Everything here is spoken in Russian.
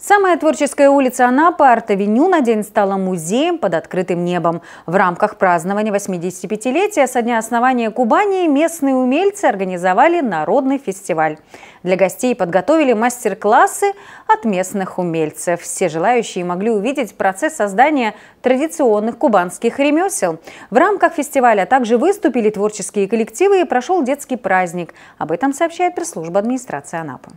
Самая творческая улица Анапы Арт-авеню, на день стала музеем под открытым небом. В рамках празднования 85-летия со дня основания Кубани местные умельцы организовали народный фестиваль. Для гостей подготовили мастер-классы от местных умельцев. Все желающие могли увидеть процесс создания традиционных кубанских ремесел. В рамках фестиваля также выступили творческие коллективы и прошел детский праздник. Об этом сообщает пресс-служба администрации Анапы.